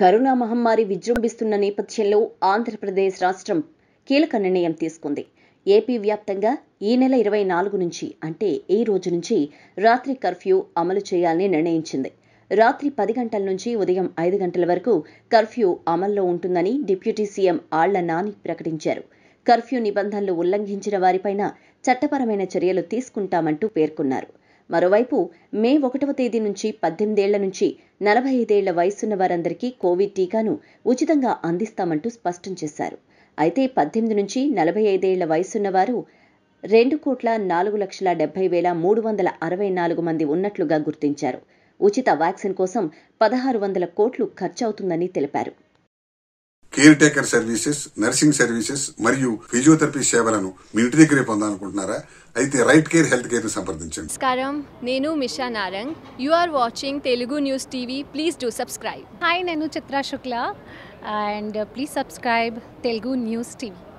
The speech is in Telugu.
కరోనా మహమ్మారి విజృంభిస్తున్న నేపథ్యంలో ఆంధ్రప్రదేశ్ రాష్ట్రం కీలక నిర్ణయం తీసుకుంది ఏపీ వ్యాప్తంగా ఈ నెల ఇరవై నాలుగు నుంచి అంటే ఈ రోజు నుంచి రాత్రి కర్ఫ్యూ అమలు చేయాలని నిర్ణయించింది రాత్రి పది గంటల నుంచి ఉదయం ఐదు గంటల వరకు కర్ఫ్యూ అమల్లో ఉంటుందని డిప్యూటీ సీఎం ఆళ్ల నాని ప్రకటించారు కర్ఫ్యూ నిబంధనలు ఉల్లంఘించిన వారిపైన చట్టపరమైన చర్యలు తీసుకుంటామంటూ పేర్కొన్నారు మరోవైపు మే ఒకటవ తేదీ నుంచి పద్దెనిమిదేళ్ల నుంచి నలభై ఐదేళ్ల వయసున్న వారందరికీ కోవిడ్ టీకాను ఉచితంగా అందిస్తామంటూ స్పష్టం చేశారు అయితే పద్దెనిమిది నుంచి నలభై ఐదేళ్ల వయసున్న వారు రెండు కోట్ల నాలుగు లక్షల డెబ్బై వేల మూడు వందల అరవై నాలుగు మంది ఉన్నట్లుగా గుర్తించారు ఉచిత వ్యాక్సిన్ కోసం పదహారు వందల కోట్లు ఖర్చవుతుందని తెలిపారు caretaker services nursing services మరియు ఫిజియోథెరపీ సేవలను మీ ఇంటి దగ్గరే పొందాలనుకుంటున్నారా అయితే రైట్ కేర్ హెల్త్ కేర్ సంప్రదించండి నమస్కారం నేను Misha Narang you are watching Telugu news TV please do subscribe hi నేను Chitra Shukla and please subscribe Telugu news TV